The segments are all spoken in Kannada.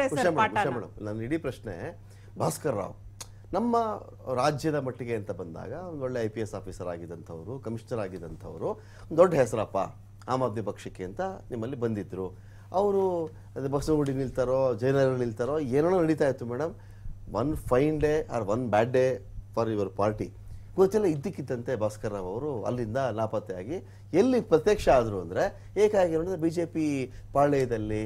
ನನ್ನ ಇಡೀ ಪ್ರಶ್ನೆ ಭಾಸ್ಕರ್ ರಾವ್ ನಮ್ಮ ರಾಜ್ಯದ ಮಟ್ಟಿಗೆ ಅಂತ ಬಂದಾಗ ಒಂದು ಒಳ್ಳೆ ಐ ಪಿ ಎಸ್ ಆಫೀಸರ್ ಆಗಿದ್ದಂಥವ್ರು ಕಮಿಷನರ್ ಆಗಿದ್ದಂಥವ್ರು ದೊಡ್ಡ ಹೆಸರಪ್ಪ ಆಮ್ ಆದ್ಮಿ ಪಕ್ಷಕ್ಕೆ ಅಂತ ನಿಮ್ಮಲ್ಲಿ ಬಂದಿದ್ರು ಅವರು ಅದೇ ಬಸವಗುಡಿ ನಿಲ್ತಾರೋ ಜಯನಗರ ನಿಲ್ತಾರೋ ಏನೋ ನಡೀತಾ ಇತ್ತು madam one fine day or one bad day for your party ಗೊತ್ತಿಲ್ಲ ಇದ್ದಕ್ಕಿದ್ದಂತೆ ಭಾಸ್ಕರ್ ರಾವ್ ಅವರು ಅಲ್ಲಿಂದ ನಾಪತ್ತೆಯಾಗಿ ಎಲ್ಲಿ ಪ್ರತ್ಯಕ್ಷ ಆದರು ಅಂದರೆ ಏಕಾಗಿ ನೋಡಿದ್ರೆ ಬಿ ಜೆ ಪಿ ಪಾಳ್ಯದಲ್ಲಿ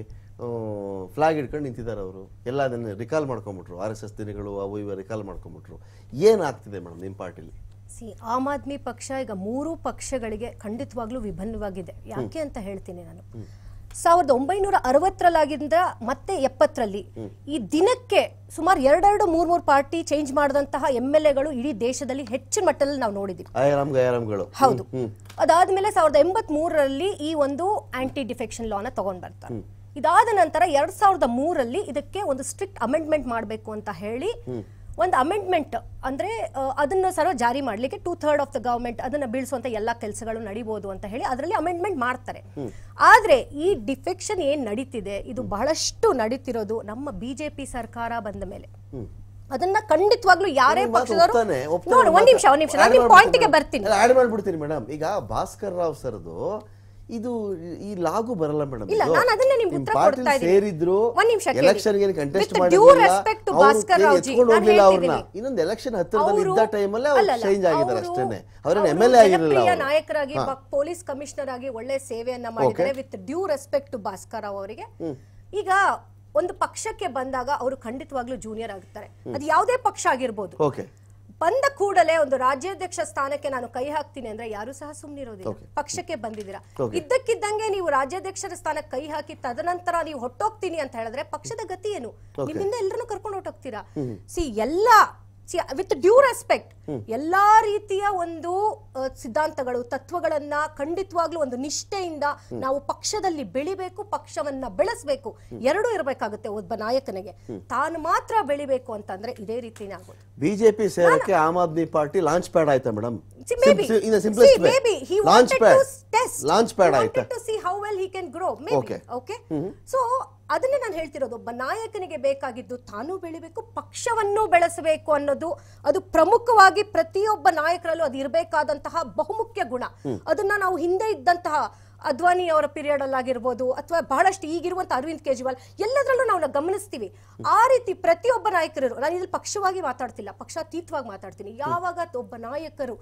ಫ್ಲಾಗ್ ಇಟ್ಕೊಂಡು ನಿಂತಿದ್ದಾರೆ ಅವರು ಎಲ್ಲ ಅದನ್ನು ರಿಕಾಲ್ ಮಾಡ್ಕೊಂಬಿಟ್ರು ಆರ್ ಎಸ್ ಎಸ್ ದಿನಗಳು ಅವು ಇವ ರಿಕಾಲ್ ಮಾಡ್ಕೊಂಬಿಟ್ರು ಏನಾಗ್ತಿದೆ ಮೇಡಮ್ ನಿಮ್ಮ ಪಾರ್ಟಿಲಿ ಸಿ ಆಮ್ ಆದ್ಮಿ ಪಕ್ಷ ಈಗ ಮೂರು ಪಕ್ಷಗಳಿಗೆ ಖಂಡಿತವಾಗ್ಲೂ ವಿಭಿನ್ನವಾಗಿದೆ ಯಾಕೆ ಅಂತ ಹೇಳ್ತೀನಿ ನಾನು ಸಾವಿರದ ಒಂಬೈನೂರ ಅರವತ್ತರಲ್ಲಾಗಿದ್ದ ಮತ್ತೆ ಎಪ್ಪತ್ತರಲ್ಲಿ ಈ ದಿನಕ್ಕೆ ಸುಮಾರು ಎರಡೆರಡು ಮೂರ್ ಮೂರು ಪಾರ್ಟಿ ಚೇಂಜ್ ಮಾಡಿದಂತಹ ಎಂ ಎಲ್ ಎಗಳು ಇಡೀ ದೇಶದಲ್ಲಿ ಹೆಚ್ಚಿನ ಮಟ್ಟದಲ್ಲಿ ನಾವು ನೋಡಿದ್ದೀವಿ ಹೌದು ಅದಾದ್ಮೇಲೆ ಸಾವಿರದ ಎಂಬತ್ ಮೂರರಲ್ಲಿ ಈ ಒಂದು ಆಂಟಿ ಡಿಫೆಕ್ಷನ್ ಲಾನ ತಗೊಂಡ್ ಬರ್ತಾರೆ ಇದಾದ ನಂತರ ಎರಡ್ ಸಾವಿರದ ಮೂರಲ್ಲಿ ಇದಕ್ಕೆ ಒಂದು ಸ್ಟ್ರಿಕ್ಟ್ ಅಮೆಂಡ್ಮೆಂಟ್ ಮಾಡಬೇಕು ಅಂತ ಹೇಳಿ ಒಂದು ಅಮೆಂಡ್ಮೆಂಟ್ ಅಂದ್ರೆ ಅದನ್ನ ಸರ್ವ ಜಾರಿ ಮಾಡ್ಲಿಕ್ಕೆ two third of the government ಅದನ್ನ ಬೀಳಿಸುವಂತ ಎಲ್ಲ ಕೆಲಸಗಳು ನಡಿಬಹುದು ಅಂತ ಹೇಳಿ ಅದರಲ್ಲಿ ಅಮೆಂಡ್ಮೆಂಟ್ ಮಾಡ್ತಾರೆ ಆದ್ರೆ ಈ ಡಿಫೆಕ್ಷನ್ ಏನ್ ನಡೀತಿದೆ ಇದು ಬಹಳಷ್ಟು ನಡೀತಿರೋದು ನಮ್ಮ ಬಿಜೆಪಿ ಸರ್ಕಾರ ಬಂದ ಮೇಲೆ ಅದನ್ನ ಖಂಡಿತವಾಗ್ಲೂ ಯಾರೇ ಪಕ್ಷದವರು ಒಂದ್ ನಿಮಿಷ ಒಂದ್ ನಿಮಿಷ ಪಾಯಿಂಟ್ಗೆ ಬರ್ತೀನಿ ಈಗ ಭಾಸ್ಕರ್ ರಾವ್ ಸರ್ದು ಇದು ಈ ಲಾಗು ಬರಲ್ಲ ಮೇಡಮ್ ಇಲ್ಲ ನಾನು ಅದನ್ನ ನಿಮಗೆ ಉತ್ತರ ಕೊಡ್ತಾ ಸೇರಿದ್ರು ಒಂದು ನಿಮಿಷ ಎಲೆಕ್ಷನ್ ಗೆ ಕಂಟೆಸ್ಟ್ ಮಾಡಿದ್ರು ಡ್ಯೂ ರೆಸ್ಪೆಕ್ಟ್ ಟು ಇನ್ನೊಂದು ಎಲೆಕ್ಷನ್ ಹತ್ತಿರದಲ್ಲಿ ಇದ್ದ ಟೈಮ್ ಅಲ್ಲಿ ಅವರು ಚೇಂಜ್ ಆಗಿದ್ದಾರೆ ಅಷ್ಟೇನೆ ಅವರನ್ನ ಎಂಎಲ್ಎ ಆಗಿರಲಿಲ್ಲ ಅವರು ನಾಯಕರಾಗಿ ಪೊಲೀಸ್ ಕಮಿಷನರ್ ಆಗಿ ಒಳ್ಳೆ ಸೇವೆಯನ್ನ ಮಾಡಿದ್ದಾರೆ with due respect to Bhaskar Rao ಅವರಿಗೆ ಈಗ ಒಂದು ಪಕ್ಷಕ್ಕೆ ಬಂದಾಗ ಅವರು ಖಂಡಿತವಾಗ್ಲೂ ಜೂನಿಯರ್ ಆಗುತ್ತಾರೆ ಅದು ಯಾವುದೇ ಪಕ್ಷ ಆಗಿರ್ಬೋದು ಬಂದ ಕೂಡಲೇ ಒಂದು ರಾಜ್ಯಾಧ್ಯಕ್ಷ ಸ್ಥಾನಕ್ಕೆ ನಾನು ಕೈ ಹಾಕ್ತೀನಿ ಅಂದ್ರೆ ಯಾರು ಸಹ ಸುಮ್ಮನಿರೋದಿಲ್ಲ ಪಕ್ಷಕ್ಕೆ ಬಂದಿದ್ದೀರಾ ಇದ್ದಕ್ಕಿದ್ದಂಗೆ ನೀವು ರಾಜ್ಯಾಧ್ಯಕ್ಷರ ಸ್ಥಾನಕ್ಕೆ ಕೈ ಹಾಕಿ ತದನಂತರ ನೀವು ಹೊಟ್ಟೋಗ್ತೀನಿ ಅಂತ ಹೇಳಿದ್ರೆ ಪಕ್ಷದ ಗತಿ ಏನು ನಿಮ್ಮಿಂದ ಎಲ್ಲರನ್ನು ಕರ್ಕೊಂಡು ಹೊಟ್ಟೋಗ್ತೀರಾ ಸಿ ಎಲ್ಲ ವಿತ್ ಡ್ಯೂ ರೆಸ್ಪೆಕ್ಟ್ ಎಲ್ಲಾ ರೀತಿಯ ಒಂದು ಸಿದ್ಧಾಂತಗಳು ತತ್ವಗಳನ್ನ ಖಂಡಿತವಾಗ್ಲೂ ಒಂದು ನಿಷ್ಠೆಯಿಂದ ನಾವು ಪಕ್ಷದಲ್ಲಿ ಬೆಳಿಬೇಕು ಪಕ್ಷವನ್ನ ಬೆಳೆಸಬೇಕು ಎರಡು ಇರಬೇಕಾಗುತ್ತೆ ಒಬ್ಬ ನಾಯಕನಿಗೆ ತಾನು ಮಾತ್ರ ಬೆಳಿಬೇಕು ಅಂತಂದ್ರೆ ಇದೇ ರೀತಿ ಬಿಜೆಪಿ ಸೇರಕ್ಕೆ Aam Aadmi party launch pad ಆಯ್ತಾ madam launch pad launch pad ಆಯ್ತಾ he can grow maybe okay so ಅದನ್ನ ನಾನು ಹೇಳ್ತಿರೋದು ಒಬ್ಬ ನಾಯಕನಿಗೆ ಬೇಕಾಗಿದ್ದು ತಾನು ಬೆಳಿಬೇಕು ಪಕ್ಷವನ್ನು ಬೆಳೆಸಬೇಕು ಅನ್ನೋದು ಅದು ಪ್ರಮುಖವಾಗಿ ಪ್ರತಿಯೊಬ್ಬ ನಾಯಕರಲ್ಲೂ ಅದು ಇರಬೇಕಾದಂತಹ ಬಹುಮುಖ್ಯ ಗುಣ ಅದನ್ನ ನಾವು ಹಿಂದೆ ಇದ್ದಂತಹ ಅದ್ವಾನಿ ಅವರ ಪೀರಿಯಡ್ ಅಲ್ಲಾಗಿರ್ಬೋದು ಅಥವಾ ಬಹಳಷ್ಟು ಈಗಿರುವಂತಹ ಅರವಿಂದ್ ಕೇಜ್ರಿವಾಲ್ ಎಲ್ಲದರಲ್ಲೂ ನಾವು ಗಮನಿಸ್ತೀವಿ ಆ ರೀತಿ ಪ್ರತಿಯೊಬ್ಬ ನಾಯಕರು ನಾನು ಇದ್ರಲ್ಲಿ ಪಕ್ಷವಾಗಿ ಮಾತಾಡ್ತಿಲ್ಲ ಪಕ್ಷಾತೀತವಾಗಿ ಮಾತಾಡ್ತೀನಿ ಯಾವಾಗ ಒಬ್ಬ ನಾಯಕರು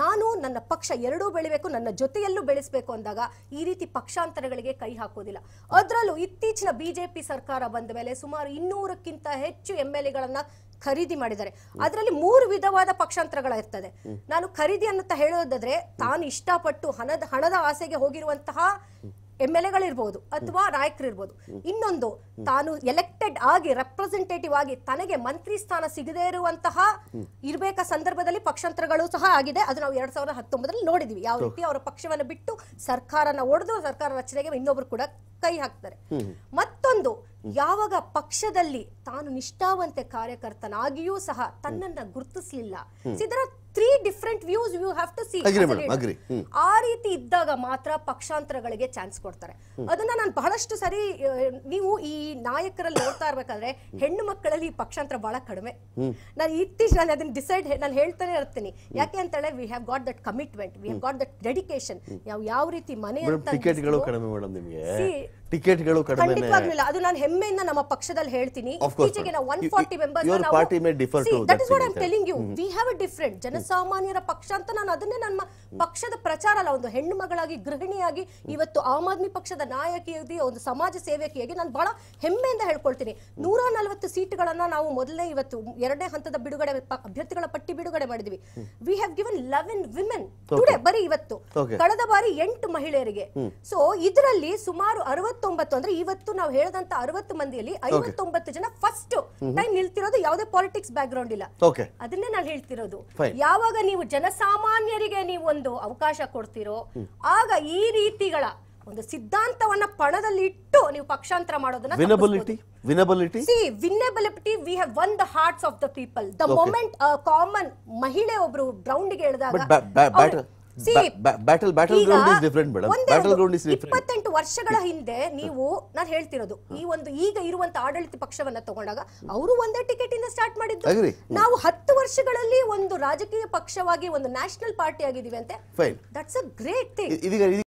ನಾನು ನನ್ನ ಪಕ್ಷ ಎರಡೂ ಬೆಳಿಬೇಕು ನನ್ನ ಜೊತೆಯಲ್ಲೂ ಬೆಳೆಸಬೇಕು ಅಂದಾಗ ಈ ರೀತಿ ಪಕ್ಷಾಂತರಗಳಿಗೆ ಕೈ ಹಾಕೋದಿಲ್ಲ ಅದರಲ್ಲೂ ಇತ್ತೀಚಿನ ಬಿಜೆಪಿ ಸರ್ಕಾರ ಬಂದ ಮೇಲೆ ಸುಮಾರು ಇನ್ನೂರಕ್ಕಿಂತ ಹೆಚ್ಚು ಎಂ ಎಲ್ ಎಗಳನ್ನ ಖರೀದಿ ಮಾಡಿದ್ದಾರೆ ಅದರಲ್ಲಿ ಮೂರು ವಿಧವಾದ ಪಕ್ಷಾಂತರಗಳಿರ್ತದೆ ನಾನು ಖರೀದಿ ಅನ್ನುತ್ತ ಹೇಳೋದಾದ್ರೆ ತಾನು ಇಷ್ಟಪಟ್ಟು ಹಣದ ಹಣದ ಆಸೆಗೆ ಹೋಗಿರುವಂತಹ ಎಂ ಎಲ್ ಎಗಳಿರ್ಬೋದು ಅಥವಾ ಇರ್ಬೋದು ಇನ್ನೊಂದು ತಾನು ಎಲೆಕ್ಟೆಡ್ ಆಗಿ ರೆಪ್ರೆಸೆಂಟೇಟಿವ್ ಆಗಿ ತನಗೆ ಮಂತ್ರಿ ಸ್ಥಾನ ಸಿಗದೇ ಇರುವಂತಹ ಇರಬೇಕ ಸಂದರ್ಭದಲ್ಲಿ ಪಕ್ಷಾಂತರಗಳು ಸಹ ಆಗಿದೆ ಅದು ನಾವು ಎರಡ್ ಸಾವಿರದ ಹತ್ತೊಂಬತ್ತರಲ್ಲಿ ನೋಡಿದ್ವಿ ಯಾವ ರೀತಿ ಅವರ ಪಕ್ಷವನ್ನು ಬಿಟ್ಟು ಸರ್ಕಾರನ ಒಡೆದು ಸರ್ಕಾರ ರಚನೆಗೆ ಇನ್ನೊಬ್ರು ಕೂಡ ಕೈ ಹಾಕ್ತಾರೆ ಮತ್ತೊಂದು ಯಾವಾಗ ಪಕ್ಷದಲ್ಲಿ ತಾನು ನಿಷ್ಠಾವಂತೆ ಕಾರ್ಯಕರ್ತನಾಗಿಯೂ ಸಹ ತನ್ನನ್ನ ಗುರುತಿಸಲಿಲ್ಲ three different views you have to see ಆ ರೀತಿ ಇದ್ದಾಗ ಮಾತ್ರ ಪಕ್ಷಾಂತರಗಳಿಗೆ ಚಾನ್ಸ್ ಕೊಡ್ತಾರೆ ಅದನ್ನ ನಾನು ಬಹಳಷ್ಟು ಸರಿ ನೀವು ಈ ನಾಯಕರಲ್ಲಿ ನೋಡ್ತಾ ಇರ್ಬೇಕಾದ್ರೆ ಹೆಣ್ಣು ಮಕ್ಕಳಲ್ಲಿ ಪಕ್ಷಾಂತರ ಬಹಳ ಕಡಿಮೆ ನಾನು ಇತ್ತೀಚಿನಲ್ಲಿ ಅದನ್ನ ಡಿಸೈಡ್ ನಾನು ಹೇಳ್ತಾನೆ ಇರ್ತೀನಿ ಯಾಕೆ ಅಂತ ಹೇಳಿ we have got that commitment we have got that dedication ಯಾವ ಯಾವ ರೀತಿ ಮನೆ ಟಿಕೆಟ್ಗಳು ಕಡಿಮೆ ಮೇಡಮ್ ನಿಮಗೆ ಟಿಕೆಟ್ಗಳು ಕಡಿಮೆ ಅದು ನಾನು ಹೆಮ್ಮೆ ಹೆಮ್ಮೆಯಿಂದ ನಮ್ಮ ಪಕ್ಷದಲ್ಲಿ ಹೇಳ್ತೀನಿ ಇತ್ತೀಚೆಗೆ one forty members that is what I'm telling you we have a different ಜನಸಾಮಾನ್ಯರ ಪಕ್ಷ ಅಂತ ನಾನು ಅದನ್ನೇ ನಮ್ಮ mm-hmm. ಪಕ್ಷದ ಪ್ರಚಾರ ಅಲ್ಲ ಒಂದು ಹೆಣ್ಣು ಮಗಳಾಗಿ ಗೃಹಿಣಿಯಾಗಿ mm-hmm. ಇವತ್ತು ಆಮ್ ಆದ್ಮಿ ಪಕ್ಷದ ನಾಯಕಿಯಾಗಿ ಒಂದು ಸಮಾಜ ಸೇವಕಿಯಾಗಿ ನಾನು ಬಹಳ ಹೆಮ್ಮೆಯಿಂದ ಹೇಳ್ಕೊಳ್ತೀನಿ mm-hmm. ನೂರ ನಲವತ್ತು ಸೀಟ್ಗಳನ್ನ ನಾವು ಮೊದಲೇ ಇವತ್ತು ಎರಡನೇ ಹಂತದ ಬಿಡುಗಡೆ ಅಭ್ಯರ್ಥಿಗಳ ಪಟ್ಟಿ ಬಿಡುಗಡೆ ಮಾಡಿದ್ವಿ we have given eleven women today ಬರೀ ಇವತ್ತು ಕಳೆದ ಬಾರಿ ಎಂಟು ಮಹಿಳೆಯರಿಗೆ ಸೊ mm. ಇದರಲ್ಲಿ ಸುಮಾರು ಅರವತ್ತೊಂಬತ್ತು ಅಂದ್ರೆ ಇವತ್ತು ನಾವು ಹೇಳಿದಂತ ಅರವತ್ತು ಅರವತ್ತು ಮಂದಿಯಲ್ಲಿ ಐವತ್ತೊಂಬತ್ತು ಜನ ಫಸ್ಟ್ ಟೈಮ್ ನಿಲ್ತಿರೋದು ಯಾವುದೇ ಪಾಲಿಟಿಕ್ಸ್ ಬ್ಯಾಕ್ ಗ್ರೌಂಡ್ ಇಲ್ಲ ಅದನ್ನೇ ನಾನು ಹೇಳ್ತಿರೋದು ಯಾವಾಗ ನೀವು ಜನಸಾಮಾನ್ಯರಿಗೆ ನೀವು ಒಂದು ಅವಕಾಶ ಕೊಡ್ತಿರೋ ಆಗ ಈ ರೀತಿಗಳ ಒಂದು ಸಿದ್ಧಾಂತವನ್ನ ಪಣದಲ್ಲಿ ಇಟ್ಟು ನೀವು ಪಕ್ಷಾಂತರ ಮಾಡೋದನ್ನ winnability see we have won the hearts of the people the moment common ಮಹಿಳೆ ಒಬ್ರು ಗ್ರೌಂಡ್ ಗೆ ಹೇಳಿದಾಗ ಇಪ್ಪತ್ತೆಂಟು ವರ್ಷಗಳ ಹಿಂದೆ ನೀವು ನಾನು ಹೇಳ್ತಿರೋದು ಈ ಒಂದು ಈಗ ಇರುವಂತ ಆಡಳಿತ ಪಕ್ಷವನ್ನ ತಗೊಂಡಾಗ ಅವರು ಒಂದೇ ಟಿಕೆಟ್ ಇಂದ ಸ್ಟಾರ್ಟ್ ಮಾಡಿದ್ರು ನಾವು ಹತ್ತು ವರ್ಷಗಳಲ್ಲಿ ಒಂದು ರಾಜಕೀಯ ಪಕ್ಷವಾಗಿ ಒಂದು ನ್ಯಾಷನಲ್ ಪಾರ್ಟಿ ಆಗಿದೀವಿ ಅಂತೆ ದಟ್ಸ್ ಅ ಗ್ರೇಟ್ ಥಿಂಗ್